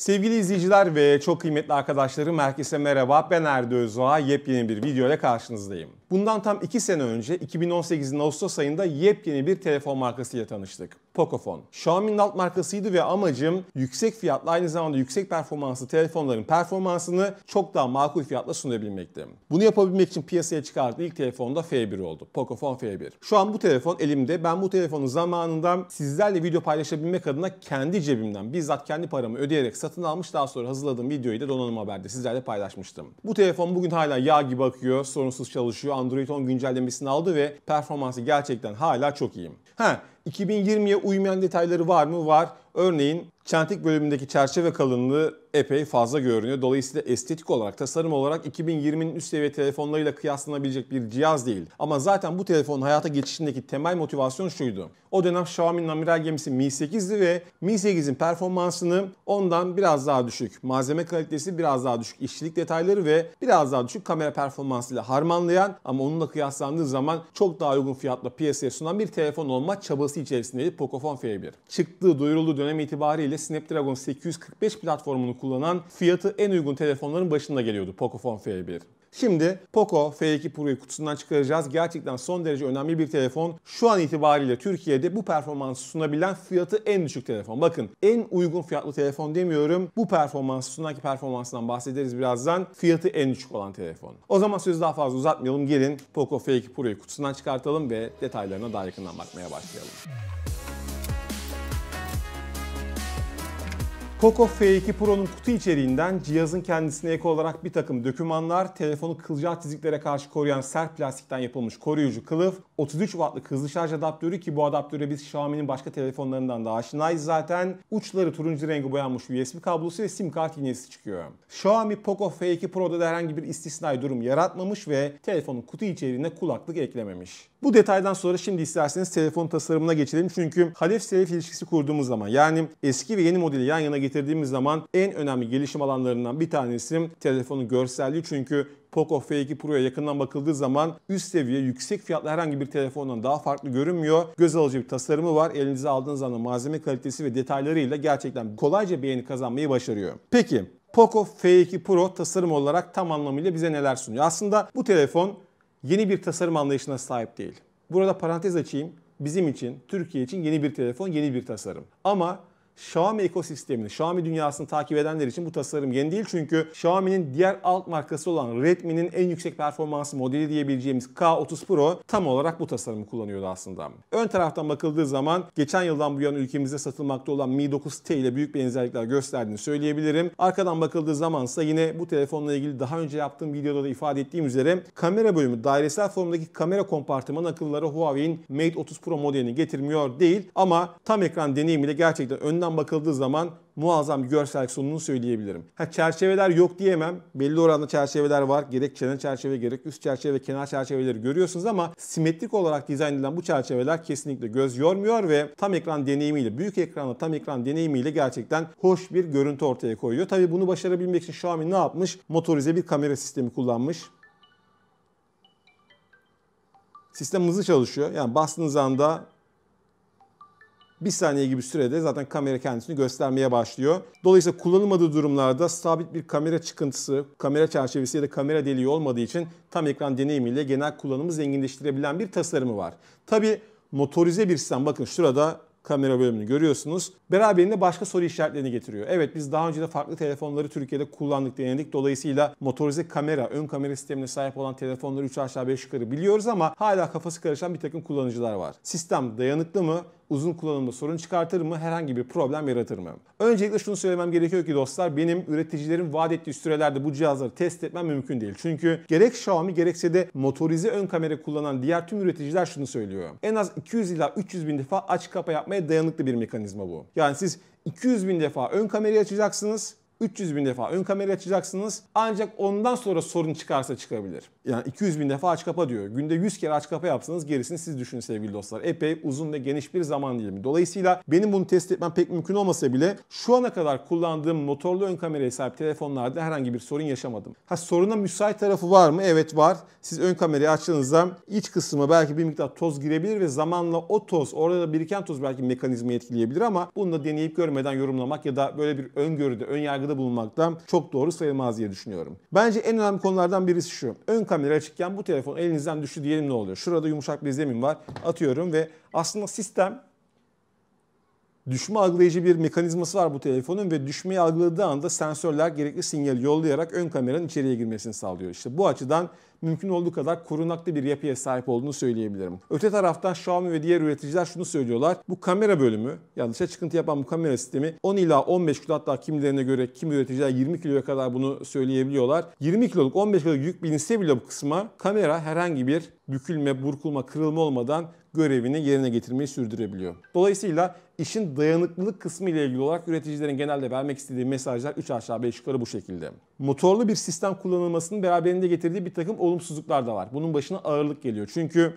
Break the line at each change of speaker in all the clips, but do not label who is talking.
Sevgili izleyiciler ve çok kıymetli arkadaşlarım herkese merhaba. Ben Erdi Özdoğa. Yepyeni bir video ile karşınızdayım. Bundan tam 2 sene önce 2018'in Ağustos ayında yepyeni bir telefon markasıyla tanıştık. Pocophone. Xiaomi'nin alt markasıydı ve amacım yüksek fiyatla aynı zamanda yüksek performanslı telefonların performansını çok daha makul fiyatla sunabilmekti. Bunu yapabilmek için piyasaya çıkardığı ilk telefon da F1 oldu. Pocophone F1. Şu an bu telefon elimde. Ben bu telefonu zamanında sizlerle video paylaşabilmek adına kendi cebimden bizzat kendi paramı ödeyerek satın almış. Daha sonra hazırladığım videoyu da donanım haberde sizlerle paylaşmıştım. Bu telefon bugün hala yağ gibi akıyor. Sorunsuz çalışıyor. Android 10 güncellemesini aldı ve performansı gerçekten hala çok iyi. Ha 2020'ye uymayan detayları var mı? Var. Örneğin çentik bölümündeki çerçeve kalınlığı epey fazla görünüyor. Dolayısıyla estetik olarak, tasarım olarak 2020'nin üst seviye telefonlarıyla kıyaslanabilecek bir cihaz değil. Ama zaten bu telefonun hayata geçişindeki temel motivasyon şuydu. O dönem Xiaomi'nin amiral gemisi Mi 8'di ve Mi 8'in performansını ondan biraz daha düşük, malzeme kalitesi biraz daha düşük, işçilik detayları ve biraz daha düşük kamera performansıyla harmanlayan ama onunla kıyaslandığı zaman çok daha uygun fiyatla piyasaya sunan bir telefon olma çabası içerisindeydi Pocophone F1. Çıktığı duyurulduğu dönem itibariyle Snapdragon 845 platformunu kullanan fiyatı en uygun telefonların başında geliyordu Pocophone F1. Şimdi Poco F2 Pro'yu kutusundan çıkaracağız. Gerçekten son derece önemli bir telefon. Şu an itibariyle Türkiye'de bu performansı sunabilen fiyatı en düşük telefon. Bakın en uygun fiyatlı telefon demiyorum. Bu performansı sunaki performansından bahsederiz birazdan. Fiyatı en düşük olan telefon. O zaman sözü daha fazla uzatmayalım. Gelin Poco F2 Pro'yu kutusundan çıkartalım ve detaylarına daha yakından bakmaya başlayalım. Poco F2 Pro'nun kutu içeriğinden cihazın kendisine ek olarak bir takım dökümanlar, telefonu kılcal çiziklere karşı koruyan sert plastikten yapılmış koruyucu kılıf, 33 wattlık hızlı şarj adaptörü ki bu adaptöre biz Xiaomi'nin başka telefonlarından daha aşinayız zaten. Uçları turuncu rengi boyanmış USB kablosu ve sim kart iğnesi çıkıyor. Xiaomi Poco F2 Pro'da da herhangi bir istisnai durum yaratmamış ve telefonun kutu içeriğine kulaklık eklememiş. Bu detaydan sonra şimdi isterseniz telefon tasarımına geçelim. Çünkü halef selef ilişkisi kurduğumuz zaman yani eski ve yeni modeli yan yana getirdiğimiz zaman en önemli gelişim alanlarından bir tanesi telefonun görselliği. Çünkü Poco F2 Pro'ya yakından bakıldığı zaman üst seviye yüksek fiyatlı herhangi bir telefondan daha farklı görünmüyor. Göz alıcı bir tasarımı var. Elinize aldığınız anda malzeme kalitesi ve detaylarıyla gerçekten kolayca beğeni kazanmayı başarıyor. Peki Poco F2 Pro tasarım olarak tam anlamıyla bize neler sunuyor? Aslında bu telefon yeni bir tasarım anlayışına sahip değil. Burada parantez açayım. Bizim için, Türkiye için yeni bir telefon, yeni bir tasarım. Ama Xiaomi ekosistemini, Xiaomi dünyasını takip edenler için bu tasarım yeni değil. Çünkü Xiaomi'nin diğer alt markası olan Redmi'nin en yüksek performans modeli diyebileceğimiz K30 Pro tam olarak bu tasarımı kullanıyordu aslında. Ön taraftan bakıldığı zaman geçen yıldan bu yana ülkemizde satılmakta olan Mi 9T ile büyük benzerlikler gösterdiğini söyleyebilirim. Arkadan bakıldığı zaman ise yine bu telefonla ilgili daha önce yaptığım videoda da ifade ettiğim üzere kamera bölümü dairesel formdaki kamera kompartımanı akıllara Huawei'nin Mate 30 Pro modelini getirmiyor değil ama tam ekran deneyimiyle gerçekten ön Önünden bakıldığı zaman muazzam bir görsel sunumunu söyleyebilirim. Ha, çerçeveler yok diyemem. Belli oranda çerçeveler var. Gerek çene çerçeve, gerek üst çerçeve, ve kenar çerçeveleri görüyorsunuz ama simetrik olarak dizayn edilen bu çerçeveler kesinlikle göz yormuyor ve tam ekran deneyimiyle, büyük ekranla tam ekran deneyimiyle gerçekten hoş bir görüntü ortaya koyuyor. Tabi bunu başarabilmek için Xiaomi ne yapmış? Motorize bir kamera sistemi kullanmış. Sistem hızlı çalışıyor. Yani bastığınız anda bir saniye gibi sürede zaten kamera kendisini göstermeye başlıyor. Dolayısıyla kullanılmadığı durumlarda sabit bir kamera çıkıntısı, kamera çerçevesi ya da kamera deliği olmadığı için tam ekran deneyimiyle genel kullanımı zenginleştirebilen bir tasarımı var. Tabi motorize bir sistem bakın şurada kamera bölümünü görüyorsunuz. Beraberinde başka soru işaretlerini getiriyor. Evet biz daha önce de farklı telefonları Türkiye'de kullandık, denedik. Dolayısıyla motorize kamera, ön kamera sistemine sahip olan telefonları 3 aşağı 5 yukarı biliyoruz ama hala kafası karışan bir takım kullanıcılar var. Sistem dayanıklı mı? uzun kullanımı sorun çıkartır mı? Herhangi bir problem yaratır mı? Öncelikle şunu söylemem gerekiyor ki dostlar benim üreticilerin vaat ettiği sürelerde bu cihazları test etmem mümkün değil. Çünkü gerek Xiaomi gerekse de motorize ön kamera kullanan diğer tüm üreticiler şunu söylüyor. En az 200 ila 300 bin defa aç kapa yapmaya dayanıklı bir mekanizma bu. Yani siz 200 bin defa ön kamerayı açacaksınız 300 bin defa ön kamera açacaksınız. Ancak ondan sonra sorun çıkarsa çıkabilir. Yani 200 bin defa aç kapa diyor. Günde 100 kere aç kapa yapsanız gerisini siz düşünün sevgili dostlar. Epey uzun ve geniş bir zaman dilimi. Dolayısıyla benim bunu test etmem pek mümkün olmasa bile şu ana kadar kullandığım motorlu ön kameraya sahip telefonlarda herhangi bir sorun yaşamadım. Ha soruna müsait tarafı var mı? Evet var. Siz ön kamerayı açtığınızda iç kısmı belki bir miktar toz girebilir ve zamanla o toz, orada biriken toz belki mekanizmayı etkileyebilir ama bunu da deneyip görmeden yorumlamak ya da böyle bir öngörüde, ön yargıda önerilerde bulunmaktan çok doğru sayılmaz diye düşünüyorum. Bence en önemli konulardan birisi şu. Ön kamera açıkken bu telefon elinizden düştü diyelim ne oluyor? Şurada yumuşak bir zemin var. Atıyorum ve aslında sistem düşme algılayıcı bir mekanizması var bu telefonun ve düşmeyi algıladığı anda sensörler gerekli sinyal yollayarak ön kameranın içeriye girmesini sağlıyor. İşte bu açıdan mümkün olduğu kadar korunaklı bir yapıya sahip olduğunu söyleyebilirim. Öte taraftan Xiaomi ve diğer üreticiler şunu söylüyorlar. Bu kamera bölümü, yani dışa çıkıntı yapan bu kamera sistemi 10 ila 15 kilo hatta kimilerine göre kim üreticiler 20 kiloya kadar bunu söyleyebiliyorlar. 20 kiloluk 15 kiloluk yük bilinse bile bu kısma kamera herhangi bir bükülme, burkulma, kırılma olmadan görevini yerine getirmeyi sürdürebiliyor. Dolayısıyla işin dayanıklılık kısmı ile ilgili olarak üreticilerin genelde vermek istediği mesajlar 3 aşağı 5 yukarı bu şekilde. Motorlu bir sistem kullanılmasının beraberinde getirdiği bir takım olumsuzluklar da var. Bunun başına ağırlık geliyor. Çünkü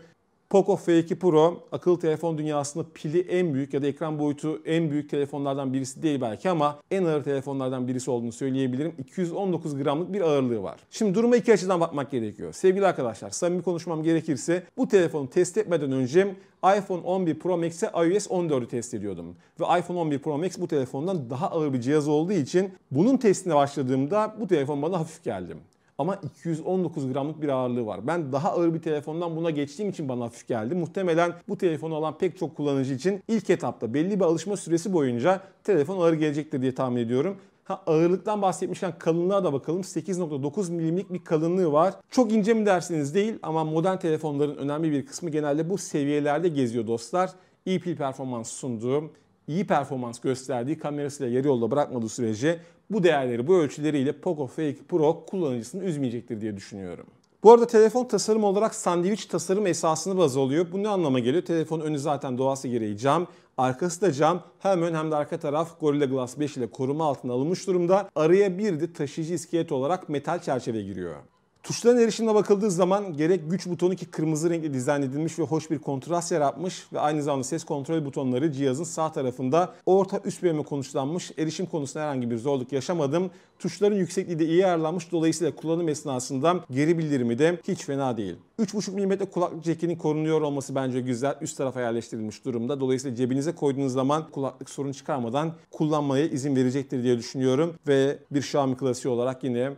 Poco F2 Pro akıllı telefon dünyasında pili en büyük ya da ekran boyutu en büyük telefonlardan birisi değil belki ama en ağır telefonlardan birisi olduğunu söyleyebilirim. 219 gramlık bir ağırlığı var. Şimdi duruma iki açıdan bakmak gerekiyor. Sevgili arkadaşlar samimi konuşmam gerekirse bu telefonu test etmeden önce iPhone 11 Pro Max'e iOS 14'ü test ediyordum. Ve iPhone 11 Pro Max bu telefondan daha ağır bir cihaz olduğu için bunun testine başladığımda bu telefon bana hafif geldi ama 219 gramlık bir ağırlığı var. Ben daha ağır bir telefondan buna geçtiğim için bana hafif geldi. Muhtemelen bu telefonu alan pek çok kullanıcı için ilk etapta belli bir alışma süresi boyunca telefon ağır gelecektir diye tahmin ediyorum. Ha, ağırlıktan bahsetmişken kalınlığa da bakalım. 8.9 milimlik bir kalınlığı var. Çok ince mi dersiniz değil ama modern telefonların önemli bir kısmı genelde bu seviyelerde geziyor dostlar. İyi pil performans sunduğu, iyi performans gösterdiği kamerasıyla yarı yolda bırakmadığı sürece bu değerleri, bu ölçüleriyle Poco Fake Pro kullanıcısını üzmeyecektir diye düşünüyorum. Bu arada telefon tasarım olarak sandviç tasarım esasını baz alıyor. Bu ne anlama geliyor? Telefonun önü zaten doğası gereği cam. Arkası da cam. Hem ön hem de arka taraf Gorilla Glass 5 ile koruma altına alınmış durumda. Araya bir de taşıyıcı iskelet olarak metal çerçeve giriyor. Tuşların erişimine bakıldığı zaman gerek güç butonu ki kırmızı renkli dizayn edilmiş ve hoş bir kontrast yaratmış ve aynı zamanda ses kontrol butonları cihazın sağ tarafında orta üst bölümü konuşlanmış. Erişim konusunda herhangi bir zorluk yaşamadım. Tuşların yüksekliği de iyi ayarlanmış. Dolayısıyla kullanım esnasında geri bildirimi de hiç fena değil. 3,5 mm kulaklık cekinin korunuyor olması bence güzel. Üst tarafa yerleştirilmiş durumda. Dolayısıyla cebinize koyduğunuz zaman kulaklık sorun çıkarmadan kullanmaya izin verecektir diye düşünüyorum. Ve bir Xiaomi klasiği olarak yine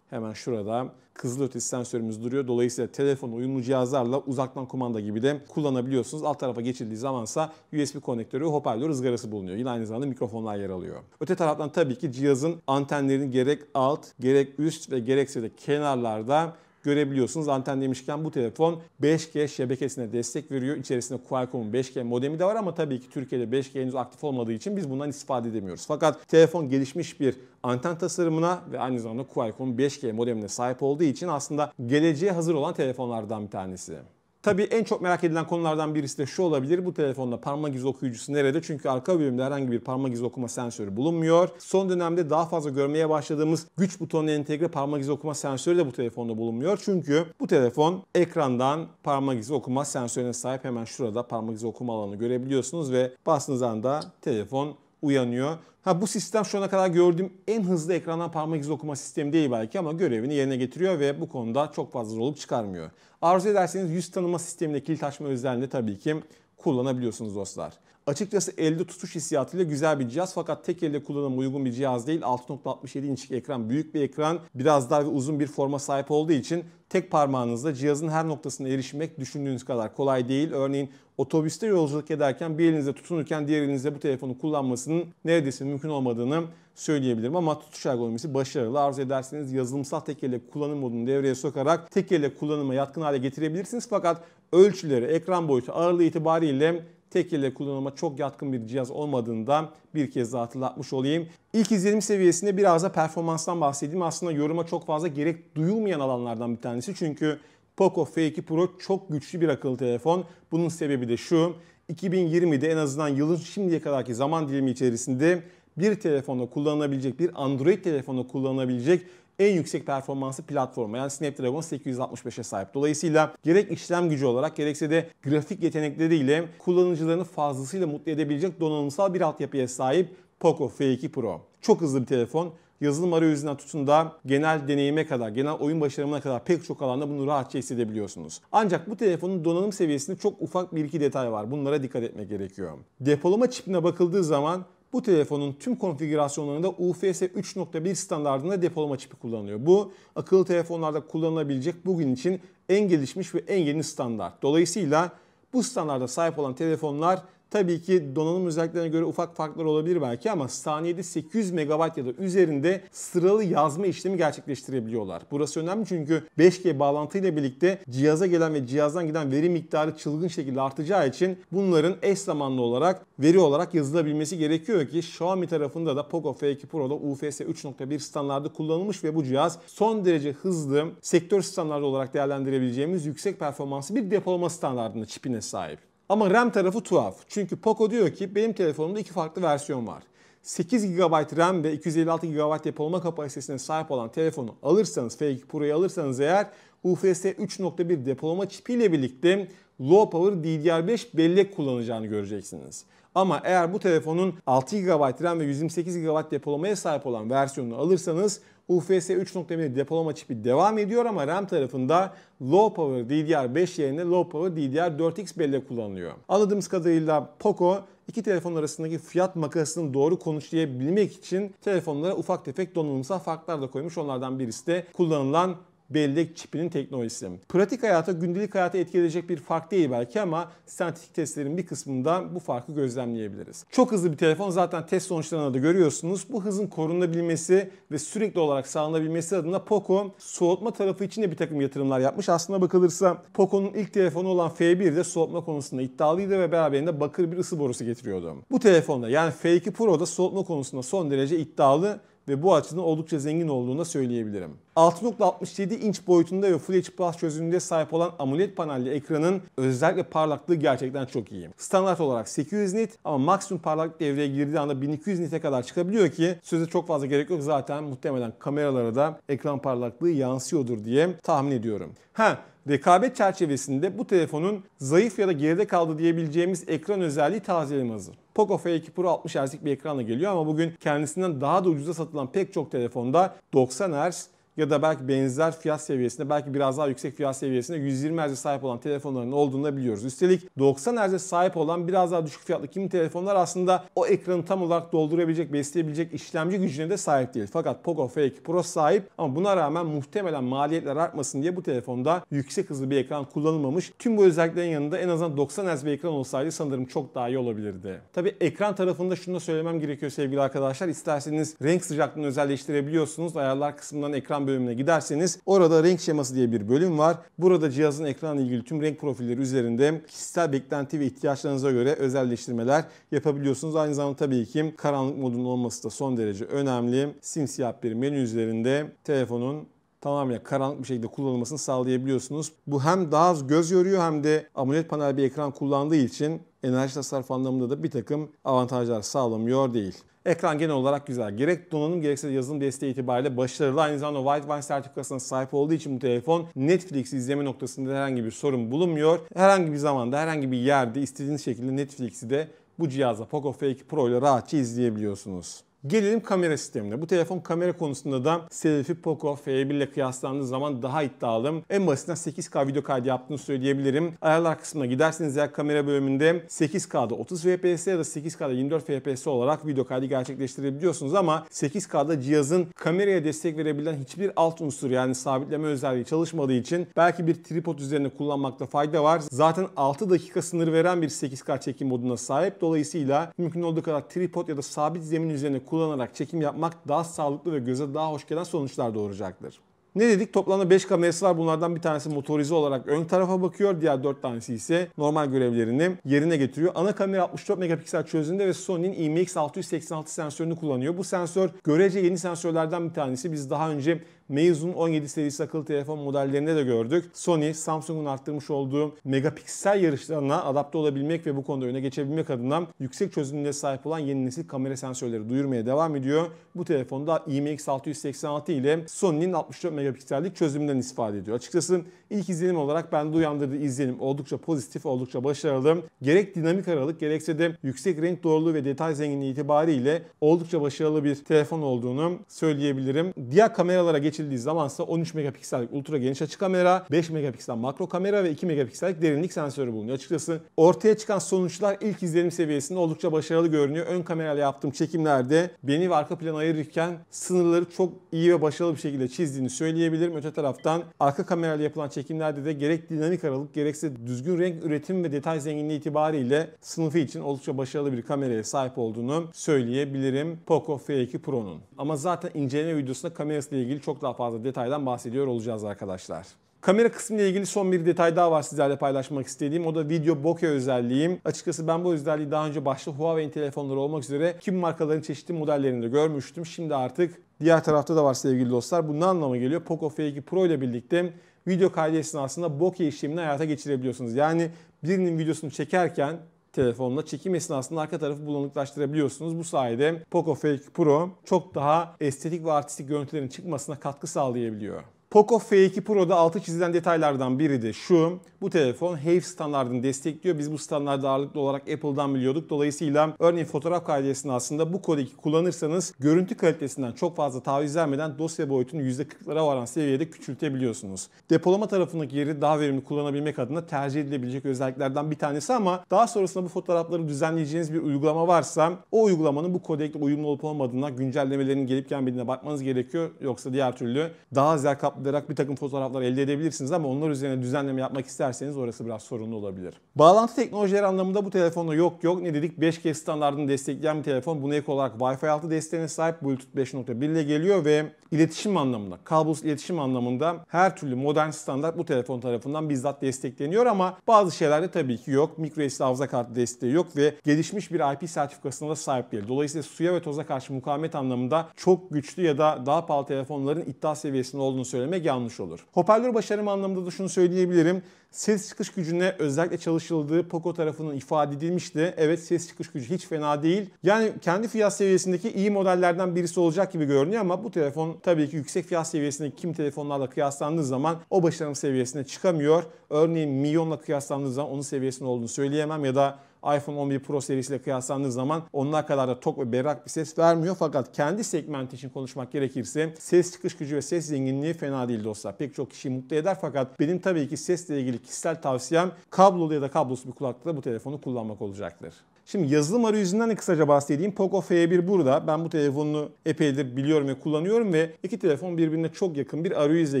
Hemen şurada kızılötesi sensörümüz duruyor. Dolayısıyla telefon, uyumlu cihazlarla uzaktan kumanda gibi de kullanabiliyorsunuz. Alt tarafa geçildiği zamansa USB konektörü, hoparlör ızgarası bulunuyor. Yine aynı zamanda mikrofonlar yer alıyor. Öte taraftan tabii ki cihazın antenlerinin gerek alt, gerek üst ve gerekse de kenarlarda görebiliyorsunuz. Anten demişken bu telefon 5G şebekesine destek veriyor. İçerisinde Qualcomm'un 5G modemi de var ama tabii ki Türkiye'de 5G henüz aktif olmadığı için biz bundan istifade edemiyoruz. Fakat telefon gelişmiş bir anten tasarımına ve aynı zamanda Qualcomm 5G modemine sahip olduğu için aslında geleceğe hazır olan telefonlardan bir tanesi. Tabii en çok merak edilen konulardan birisi de şu olabilir. Bu telefonda parmak izi okuyucusu nerede? Çünkü arka bölümde herhangi bir parmak izi okuma sensörü bulunmuyor. Son dönemde daha fazla görmeye başladığımız güç butonuna entegre parmak izi okuma sensörü de bu telefonda bulunmuyor. Çünkü bu telefon ekrandan parmak izi okuma sensörüne sahip. Hemen şurada parmak izi okuma alanı görebiliyorsunuz ve bastığınız anda telefon uyanıyor. Ha bu sistem şu ana kadar gördüğüm en hızlı ekrandan parmak izi okuma sistemi değil belki ama görevini yerine getiriyor ve bu konuda çok fazla zorluk çıkarmıyor. Arzu ederseniz yüz tanıma sisteminde kilit açma özelliğini tabii ki kullanabiliyorsunuz dostlar. Açıkçası elde tutuş hissiyatıyla güzel bir cihaz fakat tek elde kullanıma uygun bir cihaz değil. 6.67 inçlik ekran büyük bir ekran. Biraz daha ve uzun bir forma sahip olduğu için tek parmağınızla cihazın her noktasına erişmek düşündüğünüz kadar kolay değil. Örneğin otobüste yolculuk ederken bir elinizle tutunurken diğer elinizle bu telefonu kullanmasının neredeyse mümkün olmadığını söyleyebilirim. Ama tutuş ergonomisi başarılı. Arzu ederseniz yazılımsal tek elle kullanım modunu devreye sokarak tek elle kullanıma yatkın hale getirebilirsiniz. Fakat ölçüleri, ekran boyutu, ağırlığı itibariyle tekille kullanıma çok yatkın bir cihaz olmadığından bir kez daha hatırlatmış olayım. İlk izlenim seviyesinde biraz da performanstan bahsedeyim. Aslında yoruma çok fazla gerek duyulmayan alanlardan bir tanesi. Çünkü Poco F2 Pro çok güçlü bir akıllı telefon. Bunun sebebi de şu. 2020'de en azından yılın şimdiye kadarki zaman dilimi içerisinde bir telefonda kullanılabilecek, bir Android telefonda kullanılabilecek en yüksek performanslı platforma yani Snapdragon 865'e sahip. Dolayısıyla gerek işlem gücü olarak gerekse de grafik yetenekleriyle kullanıcılarını fazlasıyla mutlu edebilecek donanımsal bir altyapıya sahip Poco F2 Pro. Çok hızlı bir telefon. Yazılım arayüzünden tutun da genel deneyime kadar, genel oyun başarımına kadar pek çok alanda bunu rahatça hissedebiliyorsunuz. Ancak bu telefonun donanım seviyesinde çok ufak bir iki detay var. Bunlara dikkat etmek gerekiyor. Depolama çipine bakıldığı zaman bu telefonun tüm konfigürasyonlarında UFS 3.1 standartında depolama çipi kullanılıyor. Bu akıllı telefonlarda kullanılabilecek bugün için en gelişmiş ve en yeni standart. Dolayısıyla bu standarda sahip olan telefonlar Tabii ki donanım özelliklerine göre ufak farklar olabilir belki ama saniyede 800 MB ya da üzerinde sıralı yazma işlemi gerçekleştirebiliyorlar. Burası önemli çünkü 5G bağlantıyla birlikte cihaza gelen ve cihazdan giden veri miktarı çılgın şekilde artacağı için bunların eş zamanlı olarak veri olarak yazılabilmesi gerekiyor ki Xiaomi tarafında da Poco F2 Pro'da UFS 3.1 standardı kullanılmış ve bu cihaz son derece hızlı sektör standardı olarak değerlendirebileceğimiz yüksek performanslı bir depolama standartında çipine sahip. Ama RAM tarafı tuhaf. Çünkü Poco diyor ki benim telefonumda iki farklı versiyon var. 8 GB RAM ve 256 GB depolama kapasitesine sahip olan telefonu alırsanız, F2 Pro'yu alırsanız eğer UFS 3.1 depolama çipiyle birlikte low power DDR5 bellek kullanacağını göreceksiniz. Ama eğer bu telefonun 6 GB RAM ve 128 GB depolamaya sahip olan versiyonunu alırsanız UFS 3.1 depolama çipi devam ediyor ama RAM tarafında Low Power DDR5 yerine Low Power DDR4X bellek kullanılıyor. Anladığımız kadarıyla Poco iki telefon arasındaki fiyat makasını doğru konuşlayabilmek için telefonlara ufak tefek donanımsal farklar da koymuş. Onlardan birisi de kullanılan bellek çipinin teknolojisi. Pratik hayata, gündelik hayata etkileyecek bir fark değil belki ama statistik testlerin bir kısmında bu farkı gözlemleyebiliriz. Çok hızlı bir telefon zaten test sonuçlarında da görüyorsunuz. Bu hızın korunabilmesi ve sürekli olarak sağlanabilmesi adına Poco soğutma tarafı için de bir takım yatırımlar yapmış. Aslına bakılırsa Poco'nun ilk telefonu olan F1 de soğutma konusunda iddialıydı ve beraberinde bakır bir ısı borusu getiriyordu. Bu telefonda yani F2 Pro'da soğutma konusunda son derece iddialı ve bu açıdan oldukça zengin olduğunu da söyleyebilirim. 6.67 inç boyutunda ve Full HD Plus çözünürlüğe sahip olan AMOLED panelli ekranın özellikle parlaklığı gerçekten çok iyi. Standart olarak 800 nit ama maksimum parlaklık devreye girdiği anda 1200 nite kadar çıkabiliyor ki söze çok fazla gerek yok zaten muhtemelen kameralara da ekran parlaklığı yansıyordur diye tahmin ediyorum. Ha rekabet çerçevesinde bu telefonun zayıf ya da geride kaldı diyebileceğimiz ekran özelliği tazeleme hazır. Poco F2 Pro 60 Hz'lik bir ekranla geliyor ama bugün kendisinden daha da ucuza satılan pek çok telefonda 90 Hz ya da belki benzer fiyat seviyesinde belki biraz daha yüksek fiyat seviyesinde 120 Hz'e sahip olan telefonların olduğunu da biliyoruz. Üstelik 90 Hz'e sahip olan biraz daha düşük fiyatlı kimi telefonlar aslında o ekranı tam olarak doldurabilecek, besleyebilecek işlemci gücüne de sahip değil. Fakat Poco F2 Pro sahip ama buna rağmen muhtemelen maliyetler artmasın diye bu telefonda yüksek hızlı bir ekran kullanılmamış. Tüm bu özelliklerin yanında en azından 90 Hz bir ekran olsaydı sanırım çok daha iyi olabilirdi. Tabi ekran tarafında şunu da söylemem gerekiyor sevgili arkadaşlar. İsterseniz renk sıcaklığını özelleştirebiliyorsunuz. Ayarlar kısmından ekran bölümüne giderseniz orada renk şeması diye bir bölüm var. Burada cihazın ekranla ilgili tüm renk profilleri üzerinde kişisel beklenti ve ihtiyaçlarınıza göre özelleştirmeler yapabiliyorsunuz. Aynı zamanda tabii ki karanlık modunun olması da son derece önemli. Simsiyah bir menü üzerinde telefonun tamamen karanlık bir şekilde kullanılmasını sağlayabiliyorsunuz. Bu hem daha az göz yoruyor hem de amoled panel bir ekran kullandığı için enerji tasarrufu anlamında da bir takım avantajlar sağlamıyor değil. Ekran genel olarak güzel. Gerek donanım gerekse yazılım desteği itibariyle başarılı. Aynı zamanda wi sertifikasına sahip olduğu için bu telefon Netflix izleme noktasında herhangi bir sorun bulunmuyor. Herhangi bir zamanda, herhangi bir yerde istediğiniz şekilde Netflix'i de bu cihazla Poco F2 Pro ile rahatça izleyebiliyorsunuz. Gelelim kamera sistemine. Bu telefon kamera konusunda da Selfie Poco F1 ile kıyaslandığı zaman daha iddialım. En basitinden 8K video kaydı yaptığını söyleyebilirim. Ayarlar kısmına giderseniz eğer kamera bölümünde 8K'da 30 FPS ya da 8K'da 24 FPS olarak video kaydı gerçekleştirebiliyorsunuz ama 8K'da cihazın kameraya destek verebilen hiçbir alt unsur yani sabitleme özelliği çalışmadığı için belki bir tripod üzerine kullanmakta fayda var. Zaten 6 dakika sınır veren bir 8K çekim moduna sahip. Dolayısıyla mümkün olduğu kadar tripod ya da sabit zemin üzerine kullanmakta kullanarak çekim yapmak daha sağlıklı ve göze daha hoş gelen sonuçlar doğuracaktır. Ne dedik? Toplamda 5 kamerası var. Bunlardan bir tanesi motorize olarak ön tarafa bakıyor. Diğer 4 tanesi ise normal görevlerini yerine getiriyor. Ana kamera 64 megapiksel çözünürlüğünde ve Sony'nin IMX686 e sensörünü kullanıyor. Bu sensör görece yeni sensörlerden bir tanesi. Biz daha önce Meizu'nun 17 serisi akıllı telefon modellerinde de gördük. Sony, Samsung'un arttırmış olduğu megapiksel yarışlarına adapte olabilmek ve bu konuda öne geçebilmek adına yüksek çözünürlüğe sahip olan yeni nesil kamera sensörleri duyurmaya devam ediyor. Bu telefonda IMX686 ile Sony'nin 64 megapiksellik çözümünden istifade ediyor. Açıkçası ilk izlenim olarak bende uyandırdığı izlenim oldukça pozitif, oldukça başarılı. Gerek dinamik aralık gerekse de yüksek renk doğruluğu ve detay zenginliği itibariyle oldukça başarılı bir telefon olduğunu söyleyebilirim. Diğer kameralara geç geçildiği zamansa 13 megapiksellik ultra geniş açı kamera, 5 megapiksel makro kamera ve 2 megapiksellik derinlik sensörü bulunuyor. Açıkçası ortaya çıkan sonuçlar ilk izlenim seviyesinde oldukça başarılı görünüyor. Ön kamerayla yaptığım çekimlerde beni ve arka plan ayırırken sınırları çok iyi ve başarılı bir şekilde çizdiğini söyleyebilirim. Öte taraftan arka kamerayla yapılan çekimlerde de gerek dinamik aralık gerekse düzgün renk üretim ve detay zenginliği itibariyle sınıfı için oldukça başarılı bir kameraya sahip olduğunu söyleyebilirim Poco F2 Pro'nun. Ama zaten inceleme videosunda kamerasıyla ilgili çok da daha fazla detaydan bahsediyor olacağız arkadaşlar. Kamera kısmıyla ilgili son bir detay daha var sizlerle paylaşmak istediğim. O da video bokeh özelliğim. Açıkçası ben bu özelliği daha önce başta Huawei telefonları olmak üzere kim markaların çeşitli modellerinde görmüştüm. Şimdi artık diğer tarafta da var sevgili dostlar. Bu ne anlama geliyor? Poco F2 Pro ile birlikte video kaydı esnasında bokeh işlemini hayata geçirebiliyorsunuz. Yani birinin videosunu çekerken telefonla çekim esnasında arka tarafı bulanıklaştırabiliyorsunuz. Bu sayede Poco Fake Pro çok daha estetik ve artistik görüntülerin çıkmasına katkı sağlayabiliyor. Poco F2 Pro'da altı çizilen detaylardan biri de şu. Bu telefon HAVE standartını destekliyor. Biz bu standartı ağırlıklı olarak Apple'dan biliyorduk. Dolayısıyla örneğin fotoğraf kalitesini aslında bu kodeki kullanırsanız görüntü kalitesinden çok fazla taviz vermeden dosya boyutunu %40'lara varan seviyede küçültebiliyorsunuz. Depolama tarafındaki yeri daha verimli kullanabilmek adına tercih edilebilecek özelliklerden bir tanesi ama daha sonrasında bu fotoğrafları düzenleyeceğiniz bir uygulama varsa o uygulamanın bu kodekle uyumlu olup olmadığına güncellemelerin gelip gelmediğine bakmanız gerekiyor. Yoksa diğer türlü daha zer atarak bir takım fotoğraflar elde edebilirsiniz ama onlar üzerine düzenleme yapmak isterseniz orası biraz sorunlu olabilir. Bağlantı teknolojileri anlamında bu telefonda yok yok ne dedik 5G standartını destekleyen bir telefon. Buna ek olarak Wi-Fi 6 desteğine sahip Bluetooth 5.1 ile geliyor ve iletişim anlamında, kablosuz iletişim anlamında her türlü modern standart bu telefon tarafından bizzat destekleniyor ama bazı şeylerde tabii ki yok. SD hafıza kartı desteği yok ve gelişmiş bir IP sertifikasına da sahip değil. Dolayısıyla suya ve toza karşı mukavemet anlamında çok güçlü ya da daha pahalı telefonların iddia seviyesinde olduğunu söylemek söylemek yanlış olur. Hoparlör başarım anlamında da şunu söyleyebilirim. Ses çıkış gücüne özellikle çalışıldığı Poco tarafının ifade edilmişti. Evet ses çıkış gücü hiç fena değil. Yani kendi fiyat seviyesindeki iyi modellerden birisi olacak gibi görünüyor ama bu telefon tabii ki yüksek fiyat seviyesindeki kim telefonlarla kıyaslandığı zaman o başarım seviyesine çıkamıyor. Örneğin Mion'la kıyaslandığı zaman onun seviyesinde olduğunu söyleyemem ya da iPhone 11 Pro serisiyle kıyaslandığı zaman onlar kadar da tok ve berrak bir ses vermiyor. Fakat kendi segment için konuşmak gerekirse ses çıkış gücü ve ses zenginliği fena değil dostlar. Pek çok kişiyi mutlu eder fakat benim tabii ki sesle ilgili kişisel tavsiyem kablolu ya da kablosuz bir kulaklıkla bu telefonu kullanmak olacaktır. Şimdi yazılım arayüzünden de kısaca bahsedeyim. Poco F1 burada. Ben bu telefonunu epeydir biliyorum ve kullanıyorum ve iki telefon birbirine çok yakın bir arayüzle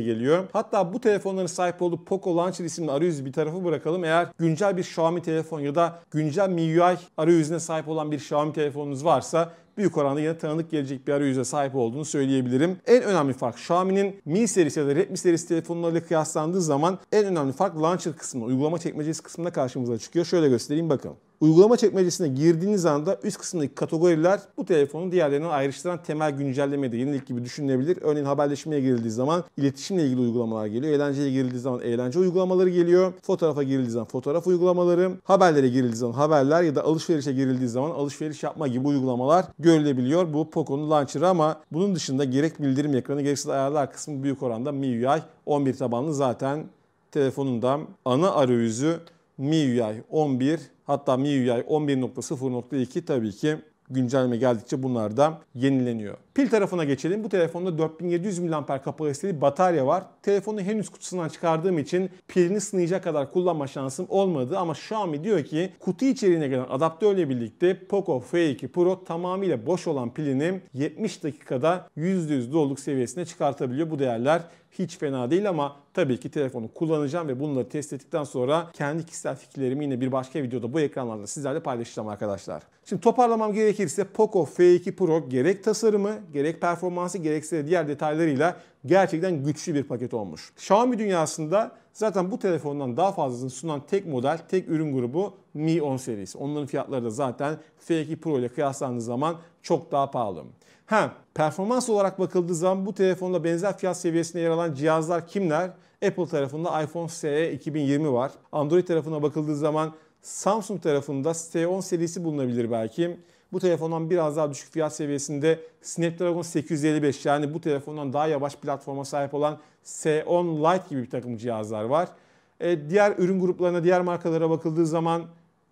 geliyor. Hatta bu telefonların sahip olduğu Poco Launcher isimli arayüzü bir tarafı bırakalım. Eğer güncel bir Xiaomi telefon ya da güncel MIUI arayüzüne sahip olan bir Xiaomi telefonunuz varsa büyük oranda yine tanıdık gelecek bir arayüze sahip olduğunu söyleyebilirim. En önemli fark Xiaomi'nin Mi serisi ya da Redmi serisi telefonlarıyla kıyaslandığı zaman en önemli fark launcher kısmı, uygulama çekmecesi kısmında karşımıza çıkıyor. Şöyle göstereyim bakalım. Uygulama çekmecesine girdiğiniz anda üst kısımdaki kategoriler bu telefonun diğerlerinden ayrıştıran temel güncelleme yenilik gibi düşünülebilir. Örneğin haberleşmeye girildiği zaman iletişimle ilgili uygulamalar geliyor. Eğlenceye girildiği zaman eğlence uygulamaları geliyor. Fotoğrafa girildiği zaman fotoğraf uygulamaları. Haberlere girildiği zaman haberler ya da alışverişe girildiği zaman alışveriş yapma gibi uygulamalar görülebiliyor. Bu Poco'nun launcher'ı ama bunun dışında gerek bildirim ekranı gerekse ayarlar kısmı büyük oranda MIUI 11 tabanlı zaten telefonundan ana arayüzü MIUI 11 hatta MIUI 11.0.2 tabii ki güncelleme geldikçe bunlar da yenileniyor. Pil tarafına geçelim. Bu telefonda 4700 mAh kapasiteli batarya var. Telefonu henüz kutusundan çıkardığım için pilini sınayacak kadar kullanma şansım olmadı ama Xiaomi diyor ki kutu içeriğine gelen adaptörle birlikte Poco F2 Pro tamamıyla boş olan pilini 70 dakikada %100 doluluk seviyesine çıkartabiliyor. Bu değerler hiç fena değil ama tabii ki telefonu kullanacağım ve bunları test ettikten sonra kendi kişisel fikirlerimi yine bir başka videoda bu ekranlarda sizlerle paylaşacağım arkadaşlar. Şimdi toparlamam gerekirse Poco F2 Pro gerek tasarımı gerek performansı gerekse de diğer detaylarıyla gerçekten güçlü bir paket olmuş. Xiaomi dünyasında zaten bu telefondan daha fazlasını sunan tek model, tek ürün grubu Mi 10 serisi. Onların fiyatları da zaten F2 Pro ile kıyaslandığı zaman çok daha pahalı. Ha, performans olarak bakıldığı zaman bu telefonda benzer fiyat seviyesinde yer alan cihazlar kimler? Apple tarafında iPhone SE 2020 var. Android tarafına bakıldığı zaman Samsung tarafında S10 e serisi bulunabilir belki. Bu telefondan biraz daha düşük fiyat seviyesinde Snapdragon 855 yani bu telefondan daha yavaş platforma sahip olan S10 Lite gibi bir takım cihazlar var. E, diğer ürün gruplarına, diğer markalara bakıldığı zaman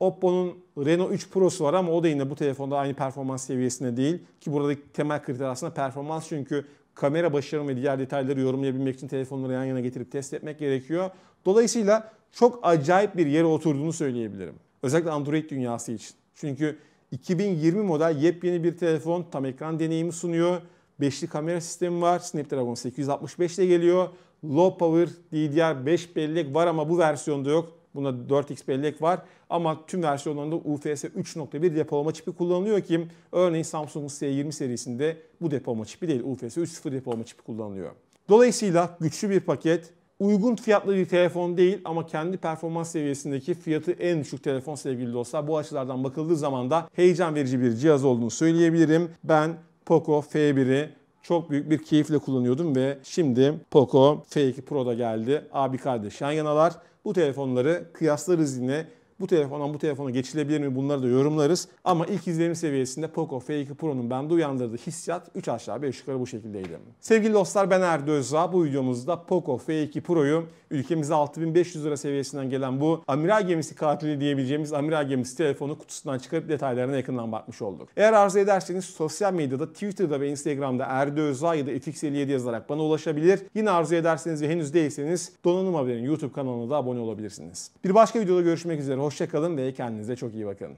Oppo'nun Reno 3 Pro'su var ama o da yine bu telefonda aynı performans seviyesinde değil. Ki buradaki temel kriter aslında performans çünkü kamera başarımı ve diğer detayları yorumlayabilmek için telefonları yan yana getirip test etmek gerekiyor. Dolayısıyla çok acayip bir yere oturduğunu söyleyebilirim. Özellikle Android dünyası için. Çünkü 2020 model yepyeni bir telefon tam ekran deneyimi sunuyor. Beşli kamera sistemi var. Snapdragon 865 ile geliyor. Low power DDR5 bellek var ama bu versiyonda yok. Bunda 4X bellek var ama tüm versiyonlarında UFS 3.1 depolama çipi kullanılıyor ki örneğin Samsung'un S20 serisinde bu depolama çipi değil UFS 3.0 depolama çipi kullanılıyor. Dolayısıyla güçlü bir paket, uygun fiyatlı bir telefon değil ama kendi performans seviyesindeki fiyatı en düşük telefon sevgili dostlar. Bu açılardan bakıldığı zaman da heyecan verici bir cihaz olduğunu söyleyebilirim. Ben Poco F1'i çok büyük bir keyifle kullanıyordum ve şimdi Poco F2 Pro da geldi. Abi kardeş yan yanalar. Bu telefonları kıyaslarız yine. Bu telefondan bu telefona geçilebilir mi bunları da yorumlarız. Ama ilk izlenim seviyesinde Poco F2 Pro'nun bende uyandırdığı hissiyat 3 aşağı 5 yukarı bu şekildeydi. Sevgili dostlar ben Erdi Özdağ. Bu videomuzda Poco F2 Pro'yu ülkemize 6500 lira seviyesinden gelen bu amiral gemisi katili diyebileceğimiz amiral gemisi telefonu kutusundan çıkarıp detaylarına yakından bakmış olduk. Eğer arzu ederseniz sosyal medyada Twitter'da ve Instagram'da Erdi Özdağ ya da FX57 yazarak bana ulaşabilir. Yine arzu ederseniz ve henüz değilseniz Donanım Haber'in YouTube kanalına da abone olabilirsiniz. Bir başka videoda görüşmek üzere. Hoş Hoşçakalın ve kendinize çok iyi bakın.